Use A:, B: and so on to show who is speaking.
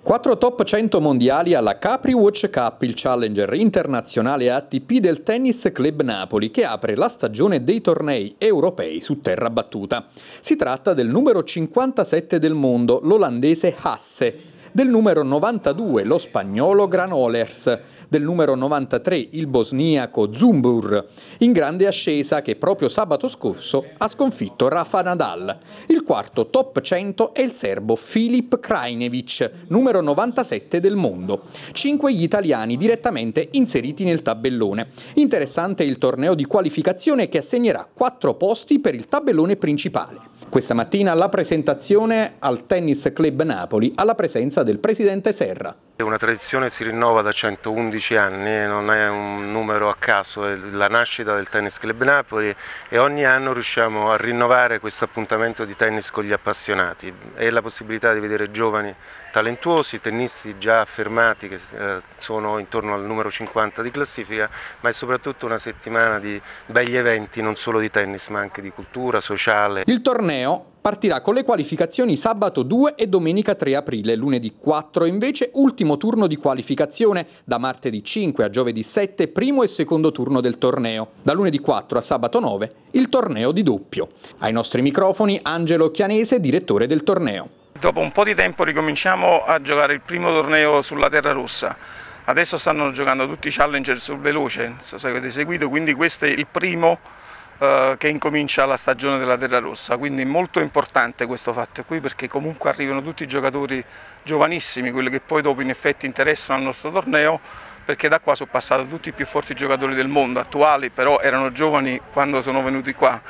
A: Quattro top 100 mondiali alla Capri Watch Cup, il challenger internazionale ATP del Tennis Club Napoli, che apre la stagione dei tornei europei su terra battuta. Si tratta del numero 57 del mondo, l'olandese Hasse del numero 92 lo spagnolo Granolers, del numero 93 il bosniaco Zumbur, in grande ascesa che proprio sabato scorso ha sconfitto Rafa Nadal. Il quarto top 100 è il serbo Filip Krajnevic, numero 97 del mondo. Cinque gli italiani direttamente inseriti nel tabellone. Interessante il torneo di qualificazione che assegnerà quattro posti per il tabellone principale. Questa mattina la presentazione al Tennis Club Napoli alla presenza del presidente Serra.
B: È Una tradizione che si rinnova da 111 anni, non è un caso è la nascita del Tennis Club Napoli e ogni anno riusciamo a rinnovare questo appuntamento di tennis con gli appassionati e la possibilità di vedere giovani talentuosi, tennisti già affermati che eh, sono intorno al numero 50 di classifica, ma è soprattutto una settimana di begli eventi non solo di tennis ma anche di cultura, sociale. Il
A: torneo partirà con le qualificazioni sabato 2 e domenica 3 aprile, lunedì 4 invece ultimo turno di qualificazione da martedì 5 a giovedì 7, primo e secondo turno del torneo, da lunedì 4 a sabato 9 il torneo di doppio. Ai nostri microfoni Angelo Chianese, direttore del torneo.
C: Dopo un po' di tempo ricominciamo a giocare il primo torneo sulla Terra Rossa. Adesso stanno giocando tutti i challenger sul veloce, non so se avete seguito, quindi questo è il primo eh, che incomincia la stagione della Terra Rossa, quindi molto importante questo fatto qui perché comunque arrivano tutti i giocatori giovanissimi, quelli che poi dopo in effetti interessano al nostro torneo, perché da qua sono passati tutti i più forti giocatori del mondo, attuali però erano giovani quando sono venuti qua